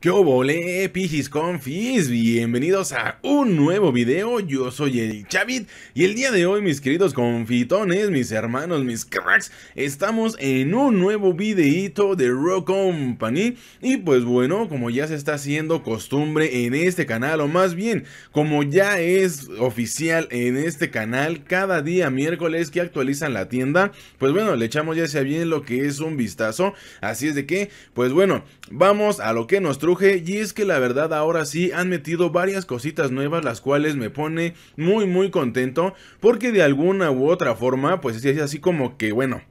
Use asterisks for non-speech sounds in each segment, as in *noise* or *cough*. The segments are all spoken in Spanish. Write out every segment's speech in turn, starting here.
¿Qué obole, Pijis Confis? Bienvenidos a un nuevo video, yo soy el Chavit y el día de hoy mis queridos confitones, mis hermanos, mis cracks, estamos en un nuevo videito de Rock Company y pues bueno, como ya se está haciendo costumbre en este canal o más bien, como ya es oficial en este canal, cada día miércoles que actualizan la tienda, pues bueno, le echamos ya sea bien lo que es un vistazo, así es de que, pues bueno, vamos a lo que nos y es que la verdad ahora sí han metido varias cositas nuevas las cuales me pone muy muy contento porque de alguna u otra forma pues es así como que bueno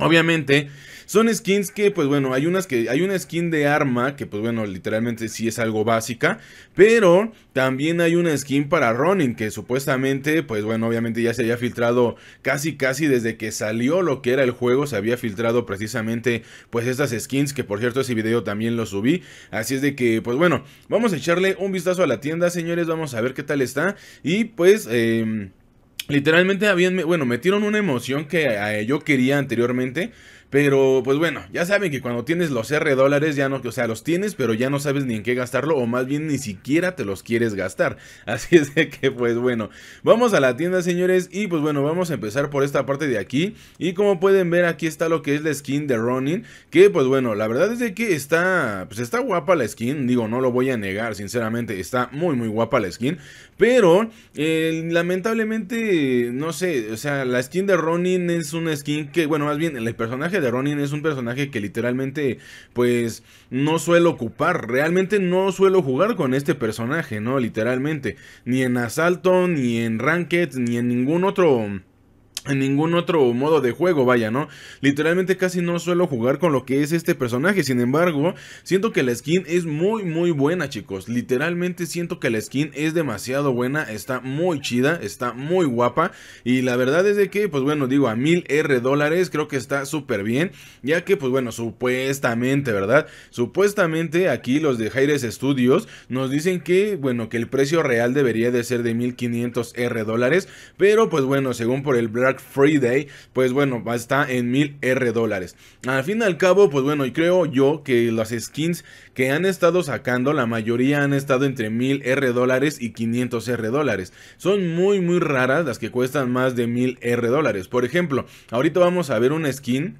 Obviamente, son skins que, pues bueno, hay unas que. Hay una skin de arma. Que, pues bueno, literalmente sí es algo básica. Pero también hay una skin para Ronin. Que supuestamente, pues bueno, obviamente ya se había filtrado casi casi desde que salió lo que era el juego. Se había filtrado precisamente. Pues estas skins. Que por cierto, ese video también lo subí. Así es de que, pues bueno, vamos a echarle un vistazo a la tienda, señores. Vamos a ver qué tal está. Y pues. Eh, Literalmente habían, bueno, metieron una emoción que yo quería anteriormente, pero pues bueno, ya saben que cuando tienes los R dólares ya no, o sea, los tienes, pero ya no sabes ni en qué gastarlo o más bien ni siquiera te los quieres gastar. *laughs* Así es de que pues bueno, vamos a la tienda señores y pues bueno, vamos a empezar por esta parte de aquí y como pueden ver aquí está lo que es la skin de Ronin, que pues bueno, la verdad es de que está pues está guapa la skin, digo, no lo voy a negar, sinceramente está muy muy guapa la skin, pero eh, lamentablemente no sé, o sea, la skin de Ronin es una skin que bueno, más bien el personaje de Ronin es un personaje que literalmente, pues, no suelo ocupar. Realmente no suelo jugar con este personaje, ¿no? Literalmente. Ni en asalto, ni en ranked, ni en ningún otro en ningún otro modo de juego, vaya, ¿no? Literalmente casi no suelo jugar con lo que es este personaje, sin embargo, siento que la skin es muy muy buena, chicos. Literalmente siento que la skin es demasiado buena, está muy chida, está muy guapa y la verdad es de que, pues bueno, digo, a 1000 R dólares creo que está súper bien, ya que, pues bueno, supuestamente, ¿verdad? Supuestamente aquí los de Jaires Studios nos dicen que, bueno, que el precio real debería de ser de 1500 R dólares, pero pues bueno, según por el Black Free Day, pues bueno, está en 1000 R dólares. Al fin y al cabo, pues bueno, y creo yo que las skins que han estado sacando, la mayoría han estado entre 1000 R dólares y 500 R dólares. Son muy, muy raras las que cuestan más de 1000 R dólares. Por ejemplo, ahorita vamos a ver una skin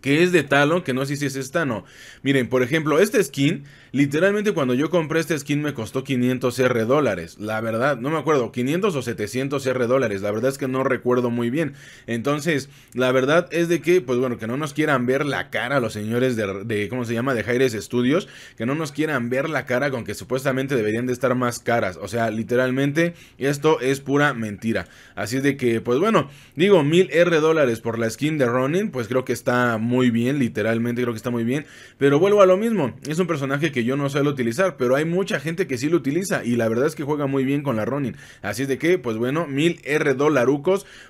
que es de Talon, que no sé si es esta, no. Miren, por ejemplo, esta skin Literalmente cuando yo compré este skin me costó 500 R dólares. La verdad, no me acuerdo, 500 o 700 R dólares. La verdad es que no recuerdo muy bien. Entonces, la verdad es de que, pues bueno, que no nos quieran ver la cara los señores de, ¿cómo se llama? De Jaires Studios. Que no nos quieran ver la cara con que supuestamente deberían de estar más caras. O sea, literalmente esto es pura mentira. Así es de que, pues bueno, digo, 1000 R dólares por la skin de Ronin, pues creo que está muy bien, literalmente creo que está muy bien. Pero vuelvo a lo mismo, es un personaje que yo no suelo utilizar, pero hay mucha gente que sí lo utiliza y la verdad es que juega muy bien con la Ronin. Así es de que, pues bueno, 1000 R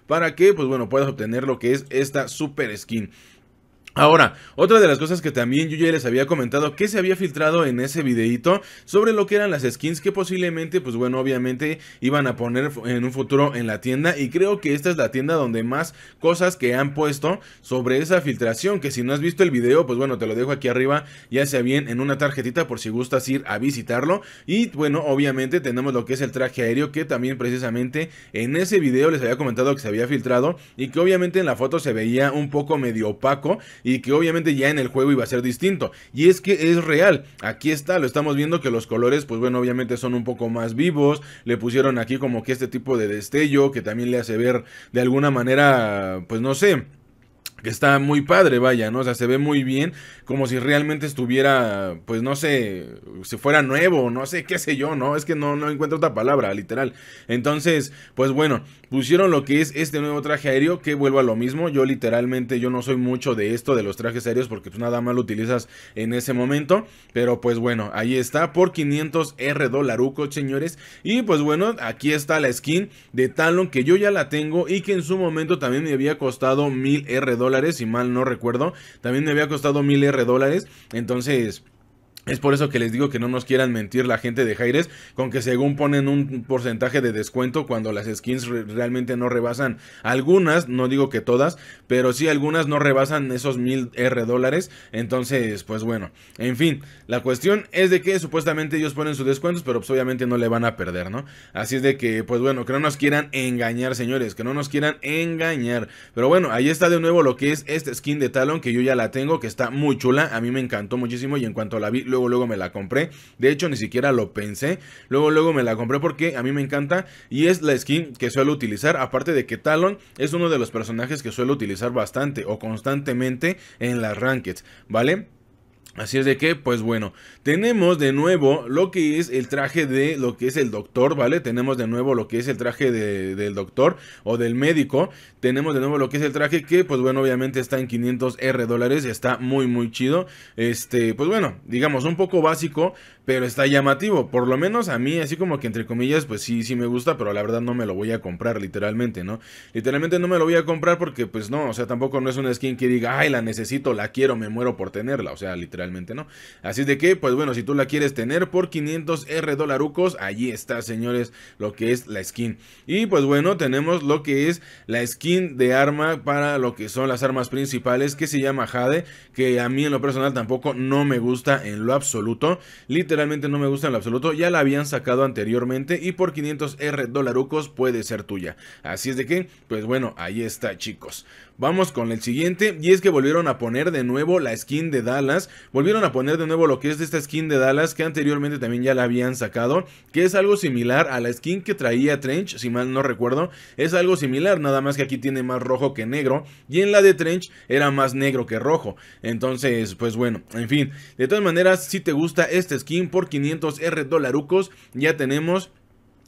para que, pues bueno, puedas obtener lo que es esta super skin. Ahora, otra de las cosas que también yo ya les había comentado que se había filtrado en ese videito sobre lo que eran las skins que posiblemente, pues bueno, obviamente iban a poner en un futuro en la tienda y creo que esta es la tienda donde más cosas que han puesto sobre esa filtración, que si no has visto el video, pues bueno, te lo dejo aquí arriba, ya sea bien en una tarjetita por si gustas ir a visitarlo y bueno, obviamente tenemos lo que es el traje aéreo que también precisamente en ese video les había comentado que se había filtrado y que obviamente en la foto se veía un poco medio opaco y que obviamente ya en el juego iba a ser distinto. Y es que es real, aquí está, lo estamos viendo que los colores pues bueno obviamente son un poco más vivos, le pusieron aquí como que este tipo de destello que también le hace ver de alguna manera pues no sé que está muy padre, vaya, ¿no? O sea, se ve muy bien, como si realmente estuviera, pues no sé, si fuera nuevo, no sé, qué sé yo, ¿no? Es que no, no encuentro otra palabra, literal. Entonces, pues bueno, pusieron lo que es este nuevo traje aéreo, que vuelvo a lo mismo, yo literalmente, yo no soy mucho de esto, de los trajes aéreos, porque tú pues, nada más lo utilizas en ese momento, pero pues bueno, ahí está, por 500 R señores, y pues bueno, aquí está la skin de Talon, que yo ya la tengo y que en su momento también me había costado 1000 R si mal no recuerdo. También me había costado 1000 R dólares. Entonces, es por eso que les digo que no nos quieran mentir la gente de Jaires con que según ponen un porcentaje de descuento cuando las skins realmente no rebasan algunas, no digo que todas, pero sí algunas no rebasan esos mil R dólares. Entonces, pues bueno, en fin, la cuestión es de que supuestamente ellos ponen sus descuentos, pero pues obviamente no le van a perder, ¿no? Así es de que, pues bueno, que no nos quieran engañar, señores, que no nos quieran engañar. Pero bueno, ahí está de nuevo lo que es esta skin de Talon que yo ya la tengo, que está muy chula, a mí me encantó muchísimo y en cuanto a la vi luego luego me la compré. De hecho, ni siquiera lo pensé. Luego luego me la compré porque a mí me encanta y es la skin que suelo utilizar. Aparte de que Talon es uno de los personajes que suelo utilizar bastante o constantemente en las rankings, ¿vale? Así es de que, pues bueno, tenemos de nuevo lo que es el traje de lo que es el doctor, ¿vale? Tenemos de nuevo lo que es el traje de, del doctor o del médico. Tenemos de nuevo lo que es el traje que, pues bueno, obviamente está en 500 R dólares, está muy, muy chido. Este, pues bueno, digamos, un poco básico, pero está llamativo, por lo menos a mí, así como que entre comillas, pues sí, sí me gusta, pero la verdad no me lo voy a comprar, literalmente, ¿no? Literalmente no me lo voy a comprar porque, pues no, o sea, tampoco no es una skin que diga, ay, la necesito, la quiero, me muero por tenerla, o sea, literalmente no. Así de que, pues bueno, si tú la quieres tener por 500 R dolarucos, allí está, señores, lo que es la skin. Y pues bueno, tenemos lo que es la skin de arma para lo que son las armas principales, que se llama Jade, que a mí en lo personal tampoco no me gusta en lo absoluto, literalmente literalmente no me gusta en absoluto, ya la habían sacado anteriormente y por 500 R dolarucos puede ser tuya. Así es de que, pues bueno, ahí está chicos. Vamos con el siguiente, y es que volvieron a poner de nuevo la skin de Dallas, volvieron a poner de nuevo lo que es de esta skin de Dallas que anteriormente también ya la habían sacado, que es algo similar a la skin que traía Trench, si mal no recuerdo, es algo similar, nada más que aquí tiene más rojo que negro, y en la de Trench era más negro que rojo, entonces pues bueno, en fin, de todas maneras si te gusta esta skin por 500 R dolarucos, ya tenemos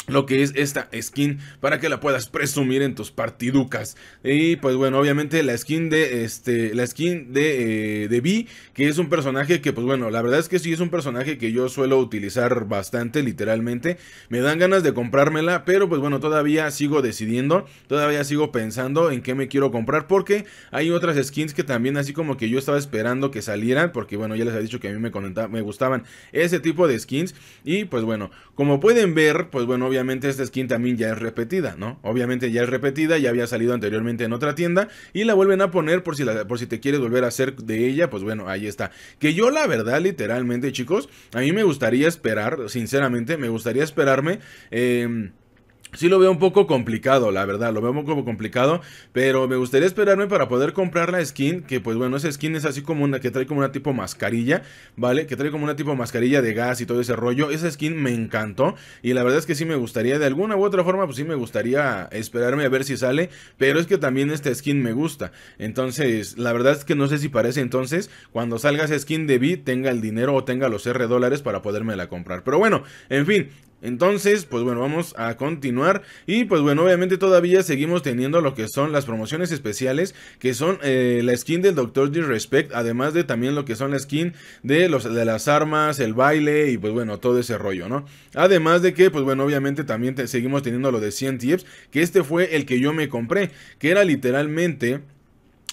lo que es esta skin para que la puedas presumir en tus partiducas y pues bueno obviamente la skin de este la skin de eh, de B que es un personaje que pues bueno la verdad es que sí es un personaje que yo suelo utilizar bastante literalmente me dan ganas de comprármela pero pues bueno todavía sigo decidiendo todavía sigo pensando en qué me quiero comprar porque hay otras skins que también así como que yo estaba esperando que salieran porque bueno ya les he dicho que a mí me me gustaban ese tipo de skins y pues bueno como pueden ver pues bueno obviamente esta skin también ya es repetida, ¿no? Obviamente ya es repetida, ya había salido anteriormente en otra tienda y la vuelven a poner por si, la, por si te quieres volver a hacer de ella, pues bueno, ahí está. Que yo la verdad, literalmente chicos, a mí me gustaría esperar, sinceramente, me gustaría esperarme... Eh, Sí lo veo un poco complicado, la verdad, lo veo un poco complicado, pero me gustaría esperarme para poder comprar la skin, que pues bueno, esa skin es así como una, que trae como una tipo mascarilla, ¿vale? Que trae como una tipo mascarilla de gas y todo ese rollo, esa skin me encantó y la verdad es que sí me gustaría, de alguna u otra forma, pues sí me gustaría esperarme a ver si sale, pero es que también esta skin me gusta, entonces la verdad es que no sé si parece entonces, cuando salga esa skin de B, tenga el dinero o tenga los R dólares para podérmela comprar, pero bueno, en fin, entonces, pues bueno, vamos a continuar. Y pues bueno, obviamente todavía seguimos teniendo lo que son las promociones especiales, que son eh, la skin del Doctor Disrespect, además de también lo que son la skin de, los, de las armas, el baile y pues bueno, todo ese rollo, ¿no? Además de que, pues bueno, obviamente también seguimos teniendo lo de 100 tips, que este fue el que yo me compré, que era literalmente...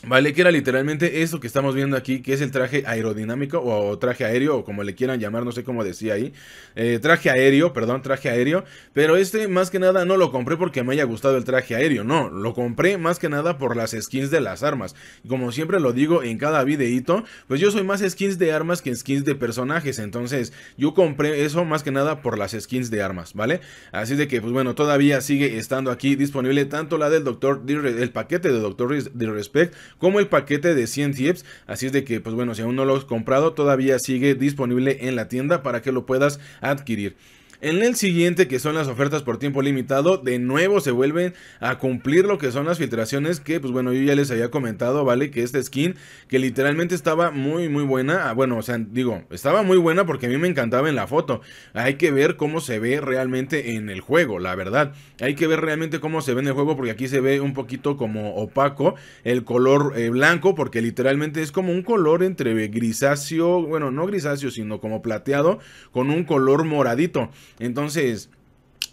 Vale, que era literalmente esto que estamos viendo aquí, que es el traje aerodinámico o traje aéreo, o como le quieran llamar, no sé cómo decía ahí. Eh, traje aéreo, perdón, traje aéreo. Pero este más que nada no lo compré porque me haya gustado el traje aéreo, no, lo compré más que nada por las skins de las armas. Como siempre lo digo en cada videito, pues yo soy más skins de armas que skins de personajes, entonces yo compré eso más que nada por las skins de armas, ¿vale? Así de que, pues bueno, todavía sigue estando aquí disponible tanto la del Doctor, el paquete de Doctor respect como el paquete de 100 tips. Así es de que, pues bueno, si aún no lo has comprado, todavía sigue disponible en la tienda para que lo puedas adquirir. En el siguiente, que son las ofertas por tiempo limitado, de nuevo se vuelven a cumplir lo que son las filtraciones que, pues bueno, yo ya les había comentado, ¿vale? Que esta skin, que literalmente estaba muy, muy buena. Ah, bueno, o sea, digo, estaba muy buena porque a mí me encantaba en la foto. Hay que ver cómo se ve realmente en el juego, la verdad. Hay que ver realmente cómo se ve en el juego porque aquí se ve un poquito como opaco el color eh, blanco porque literalmente es como un color entre grisáceo, bueno, no grisáceo, sino como plateado con un color moradito. Entonces,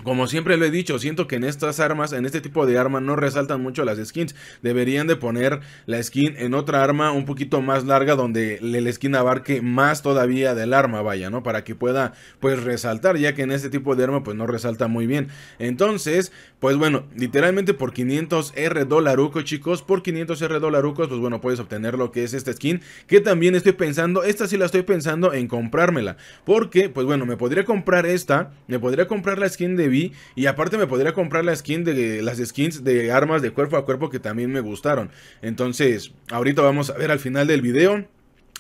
como siempre lo he dicho, siento que en estas armas, en este tipo de arma, no resaltan mucho las skins. Deberían de poner la skin en otra arma un poquito más larga, donde la skin abarque más todavía del arma, vaya, ¿no? Para que pueda, pues, resaltar, ya que en este tipo de arma, pues, no resalta muy bien. Entonces, pues, bueno, literalmente por 500 R dolarucos, chicos, por 500 R dolarucos, pues, bueno, puedes obtener lo que es esta skin, que también estoy pensando, esta sí la estoy pensando en comprármela. Porque, pues, bueno, me podría comprar esta, me podría comprar la skin de vi. Y aparte me podría comprar la skin de las skins de armas de cuerpo a cuerpo que también me gustaron. Entonces, ahorita vamos a ver al final del video.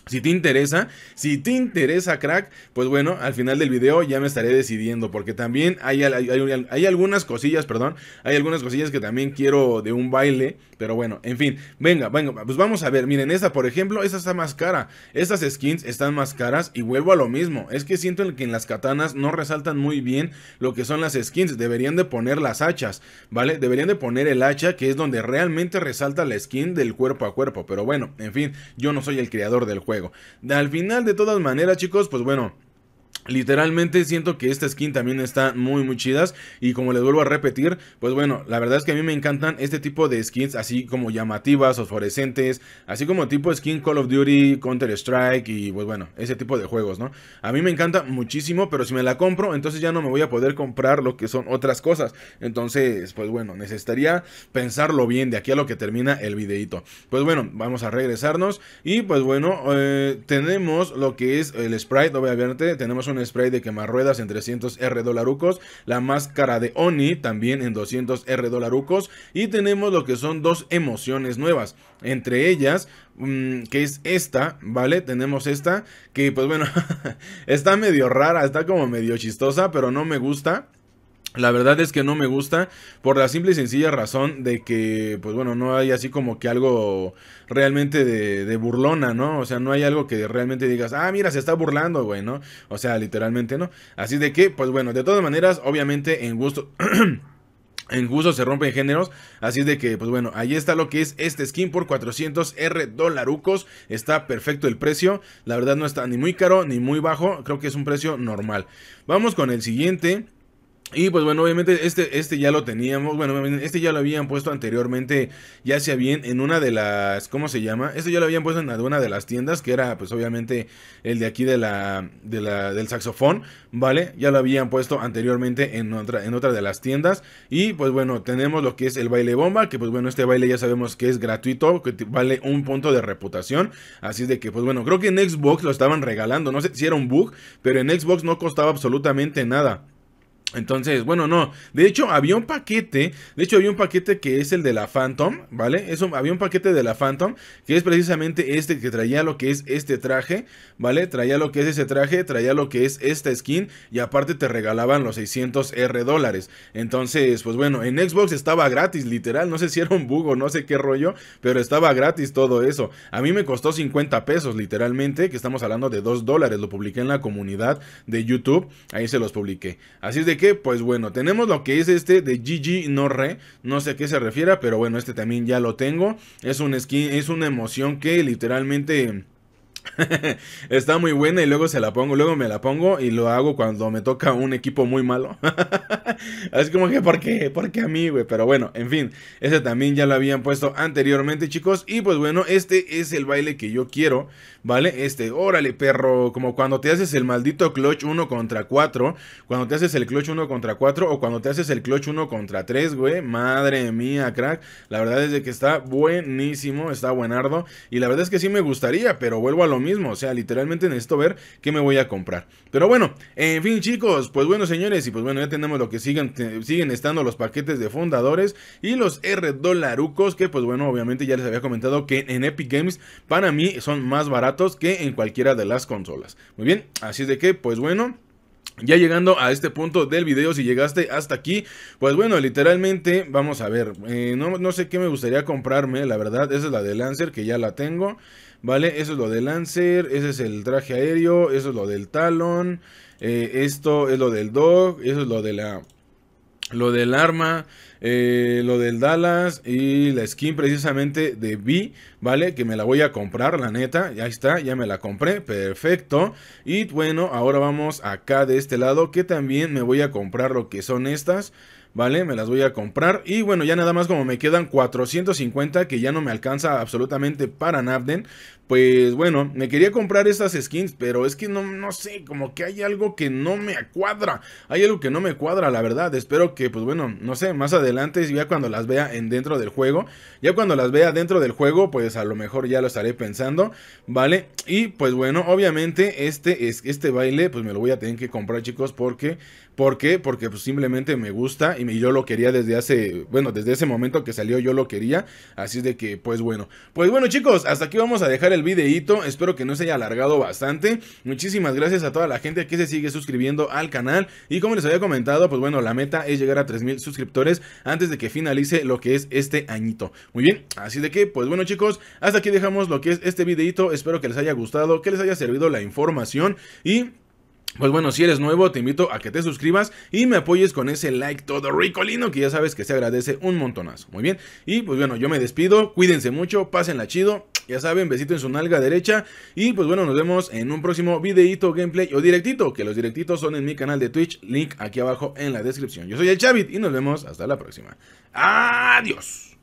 Si te interesa, si te interesa crack, pues bueno, al final del video ya me estaré decidiendo porque también hay, hay, algunas cosillas, perdón, hay algunas cosillas que también quiero de un baile, pero bueno, en fin, venga, venga, pues vamos a ver, miren, esta por ejemplo, esta está más cara, estas skins están más caras y vuelvo a lo mismo, es que siento que en las katanas no resaltan muy bien lo que son las skins, deberían de poner las hachas, ¿vale? Deberían de poner el hacha que es donde realmente resalta la skin del cuerpo a cuerpo, pero bueno, en fin, yo no soy el creador del juego. Al final, de todas maneras, chicos, pues bueno. Literalmente siento que esta skin también está muy muy chidas y como les vuelvo a repetir, pues bueno, la verdad es que a mí me encantan este tipo de skins así como llamativas, fosforescentes, así como tipo skin Call of Duty, Counter Strike y pues bueno, ese tipo de juegos, ¿no? A mí me encanta muchísimo, pero si me la compro, entonces ya no me voy a poder comprar lo que son otras cosas. Entonces, pues bueno, necesitaría pensarlo bien de aquí a lo que termina el videito. Pues bueno, vamos a regresarnos y pues bueno, eh, tenemos lo que es el sprite, obviamente, tenemos un spray de quemarruedas en 300 R dolarucos, la máscara de Oni también en 200 R dolarucos y tenemos lo que son dos emociones nuevas, entre ellas mm, que es esta, ¿vale? Tenemos esta que pues bueno, *laughs* está medio rara, está como medio chistosa, pero no me gusta. La verdad es que no me gusta por la simple y sencilla razón de que, pues bueno, no hay así como que algo realmente de, burlona, ¿no? O sea, no hay algo que realmente digas, ah, mira, se está burlando, güey, ¿no? O sea, literalmente no. Así de que, pues bueno, de todas maneras, obviamente en gusto... *clears throat* En gusto se rompen géneros, así de que, pues bueno, ahí está lo que es este skin por 400 R dolarucos, está perfecto el precio, la verdad no está ni muy caro ni muy bajo, creo que es un precio normal. Vamos con el siguiente, y pues bueno, obviamente este, este ya lo teníamos, bueno, este ya lo habían puesto anteriormente, ya sea bien en una de las, ¿cómo se llama? Este ya lo habían puesto en una de las tiendas, que era pues obviamente el de aquí de la, de la, del saxofón, ¿vale? Ya lo habían puesto anteriormente en otra, en otra de las tiendas. Y pues bueno, tenemos lo que es el baile bomba, que pues bueno, este baile ya sabemos que es gratuito, que vale un punto de reputación. Así de que pues bueno, creo que en Xbox lo estaban regalando, no sé si era un bug, pero en Xbox no costaba absolutamente nada. Entonces, bueno, no. De hecho, había un paquete. De hecho, había un paquete que es el de la Phantom, ¿vale? Eso, había un paquete de la Phantom que es precisamente este que traía lo que es este traje, ¿vale? Traía lo que es ese traje, traía lo que es esta skin y aparte te regalaban los 600 R dólares. Entonces, pues bueno, en Xbox estaba gratis, literal. No sé si era un bug o no sé qué rollo, pero estaba gratis todo eso. A mí me costó 50 pesos, literalmente, que estamos hablando de 2 dólares. Lo publiqué en la comunidad de YouTube. Ahí se los publiqué. Así es de pues bueno, tenemos lo que es este de GG no re, no sé a qué se refiere pero bueno, este también ya lo tengo. Es un skin, es una emoción que literalmente *laughs* Está muy buena y luego se la pongo, luego me la pongo y lo hago cuando me toca un equipo muy malo. *laughs* Así como que, ¿por qué? ¿Por a mí, güey? Pero bueno, en fin, ese también ya lo habían puesto anteriormente, chicos. Y pues bueno, este es el baile que yo quiero, ¿vale? Este, órale, perro, como cuando te haces el maldito clutch 1 contra 4, cuando te haces el clutch 1 contra 4 o cuando te haces el clutch 1 contra 3, güey. Madre mía, crack. La verdad es de que está buenísimo, está buenardo. Y la verdad es que sí me gustaría, pero vuelvo a lo mismo, o sea, literalmente necesito ver qué me voy a comprar. Pero bueno, en fin chicos, pues bueno señores, y pues bueno, ya tenemos lo que siguen, siguen estando los paquetes de fundadores y los R dolarucos, que pues bueno, obviamente ya les había comentado que en Epic Games para mí son más baratos que en cualquiera de las consolas. Muy bien, así es de que pues bueno... Ya llegando a este punto del video, si llegaste hasta aquí, pues bueno, literalmente, vamos a ver, eh, no, no sé qué me gustaría comprarme, la verdad, esa es la de Lancer, que ya la tengo. ¿vale? Eso es lo del Lancer, ese es el traje aéreo, eso es lo del Talon, eh, esto es lo del Dog, eso es lo de la... Lo del arma, eh, lo del Dallas y la skin precisamente de B, ¿vale? Que me la voy a comprar, la neta. Ya está, ya me la compré, perfecto. Y bueno, ahora vamos acá de este lado que también me voy a comprar lo que son estas. ¿vale? Me las voy a comprar. Y bueno, ya nada más como me quedan 450 que ya no me alcanza absolutamente para Navden. Pues bueno, me quería comprar estas skins, pero es que no, no sé, como que hay algo que no me cuadra. Hay algo que no me cuadra, la verdad. Espero que, pues bueno, no sé, más adelante, ya cuando las vea en dentro del juego. Ya cuando las vea dentro del juego, pues a lo mejor ya lo estaré pensando, ¿vale? Y pues bueno, obviamente este, este baile, pues me lo voy a tener que comprar, chicos, porque ¿Por qué? Porque pues, simplemente me gusta y, yo lo quería desde hace, bueno, desde ese momento que salió yo lo quería. Así es de que, pues bueno. Pues bueno chicos, hasta aquí vamos a dejar el videito. Espero que no se haya alargado bastante. Muchísimas gracias a toda la gente que se sigue suscribiendo al canal. Y como les había comentado, pues bueno, la meta es llegar a 3.000 suscriptores antes de que finalice lo que es este añito. Muy bien, así de que, pues bueno chicos, hasta aquí dejamos lo que es este videito. Espero que les haya gustado, que les haya servido la información y... Pues bueno, si eres nuevo, te invito a que te suscribas y me apoyes con ese like todo ricolino que ya sabes que se agradece un montonazo. Muy bien. Y pues bueno, yo me despido. Cuídense mucho, pásenla chido. Ya saben, besito en su nalga derecha. Y pues bueno, nos vemos en un próximo videito, gameplay o directito. Que los directitos son en mi canal de Twitch. Link aquí abajo en la descripción. Yo soy el Chavit y nos vemos hasta la próxima. Adiós.